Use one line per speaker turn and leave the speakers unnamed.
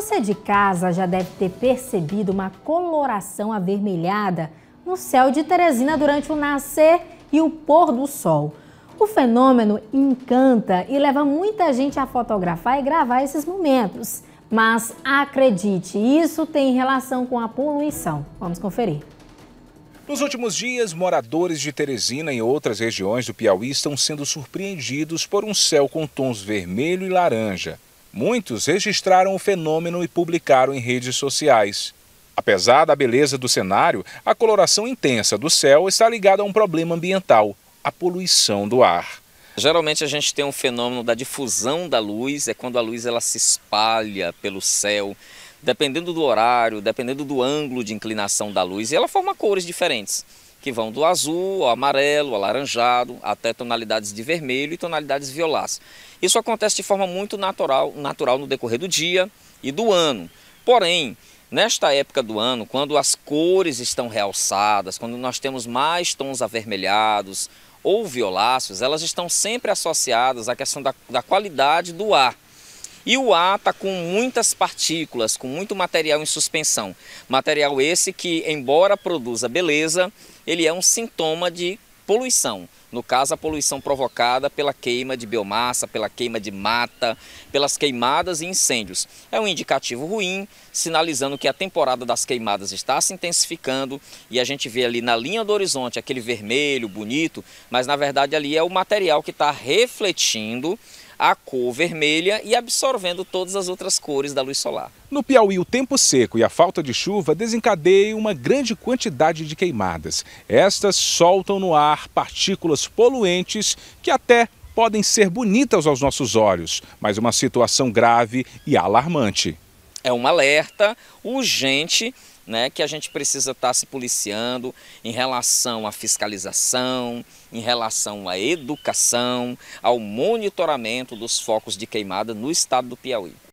Você de casa já deve ter percebido uma coloração avermelhada no céu de Teresina durante o nascer e o pôr do sol. O fenômeno encanta e leva muita gente a fotografar e gravar esses momentos. Mas acredite, isso tem relação com a poluição. Vamos conferir.
Nos últimos dias, moradores de Teresina e outras regiões do Piauí estão sendo surpreendidos por um céu com tons vermelho e laranja. Muitos registraram o fenômeno e publicaram em redes sociais. Apesar da beleza do cenário, a coloração intensa do céu está ligada a um problema ambiental, a poluição do ar.
Geralmente a gente tem um fenômeno da difusão da luz, é quando a luz ela se espalha pelo céu, dependendo do horário, dependendo do ângulo de inclinação da luz, e ela forma cores diferentes que vão do azul ao amarelo, ao alaranjado, até tonalidades de vermelho e tonalidades violáceas. Isso acontece de forma muito natural, natural no decorrer do dia e do ano. Porém, nesta época do ano, quando as cores estão realçadas, quando nós temos mais tons avermelhados ou violáceos, elas estão sempre associadas à questão da, da qualidade do ar. E o ar está com muitas partículas, com muito material em suspensão. Material esse que, embora produza beleza, ele é um sintoma de poluição. No caso, a poluição provocada pela queima de biomassa, pela queima de mata, pelas queimadas e incêndios. É um indicativo ruim, sinalizando que a temporada das queimadas está se intensificando e a gente vê ali na linha do horizonte aquele vermelho bonito, mas na verdade ali é o material que está refletindo a cor vermelha e absorvendo todas as outras cores da luz
solar. No Piauí, o tempo seco e a falta de chuva desencadeiam uma grande quantidade de queimadas. Estas soltam no ar partículas poluentes que até podem ser bonitas aos nossos olhos, mas uma situação grave e alarmante.
É um alerta urgente né, que a gente precisa estar tá se policiando em relação à fiscalização, em relação à educação, ao monitoramento dos focos de queimada no estado do Piauí.